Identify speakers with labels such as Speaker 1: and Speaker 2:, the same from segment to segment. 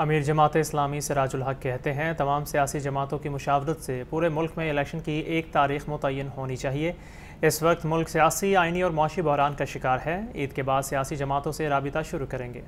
Speaker 1: अमीर जमात इस्लामी सराजुल हक कहते हैं तमाम सियासी जमातों की मुशावरत से पूरे मुल्क में इलेक्शन की एक तारीख मुतन होनी चाहिए इस वक्त मुल्क सियासी आइनी और माशी बहरान का शिकार है ईद के बाद सियासी जमातों से रबिता शुरू करेंगे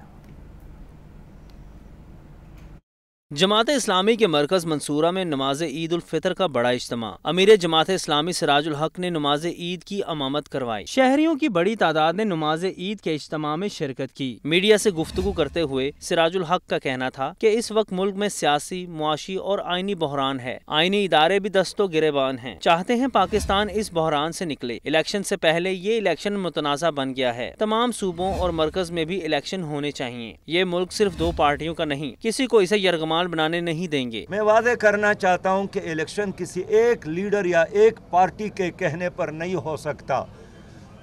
Speaker 2: जमात इस्लामी के मरकज मंसूरा में नमाज ईद उल फितर का बड़ा इज्तम अमीर जमात इस्लामी सराजुल हक ने नमाज ईद की अमामत करवाई शहरियों की बड़ी तादाद ने नमाज ईद के इज्तम में शिरकत की मीडिया से गुफ्तगु करते हुए सिराजुल हक का कहना था कि इस वक्त मुल्क में सियासी मुआशी और आइनी बहरान है आइनी इदारे भी दस्तो गिरेबान है चाहते हैं पाकिस्तान इस बहरान से निकले इलेक्शन से पहले ये इलेक्शन मुतनाज़ा बन गया है तमाम सूबों और मरकज में भी इलेक्शन होने चाहिए ये मुल्क सिर्फ दो पार्टियों का नहीं किसी को इसे यरगमान मकान बनाने नहीं देंगे
Speaker 3: मैं वादे करना चाहता हूँ कि इलेक्शन किसी एक लीडर या एक पार्टी के कहने पर नहीं हो सकता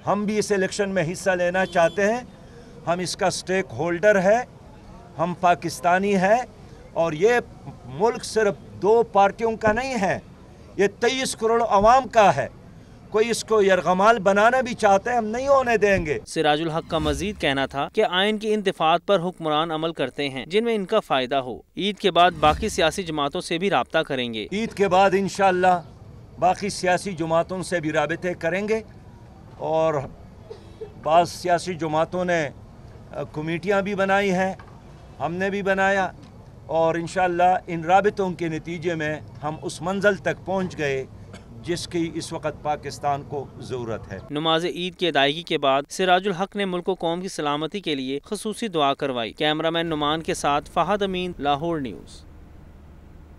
Speaker 3: हम भी इस इलेक्शन में हिस्सा लेना चाहते हैं हम इसका स्टेक होल्डर है हम पाकिस्तानी हैं और ये मुल्क सिर्फ दो पार्टियों का नहीं है ये तेईस करोड़ आवाम का है कोई इसको यरगमाल बनाना भी चाहते हैं हम नहीं होने देंगे
Speaker 2: सिराजुल हक का मजीद कहना था कि आयन की इंतफात पर हुक्मरान अमल करते हैं जिनमें इनका फायदा हो ईद के बाद बाकी सियासी जमातों से भी रबता करेंगे
Speaker 3: ईद के बाद इन बाकी सियासी जमातों से भी रबते करेंगे और बाद सियासी जमातों ने कमेटियाँ भी बनाई हैं हमने भी बनाया और इन इन रबतों के नतीजे में हम उस मंजिल तक पहुँच गए जिसकी इस वक्त पाकिस्तान को ज़रूरत है
Speaker 2: नमाज ईद की अदायगी के बाद सिराजुल हक ने मुल्क कौम की सलामती के लिए खसूसी दुआ करवाई कैमरा मैन नुमान के साथ फ़ाहद अमीन लाहौर न्यूज़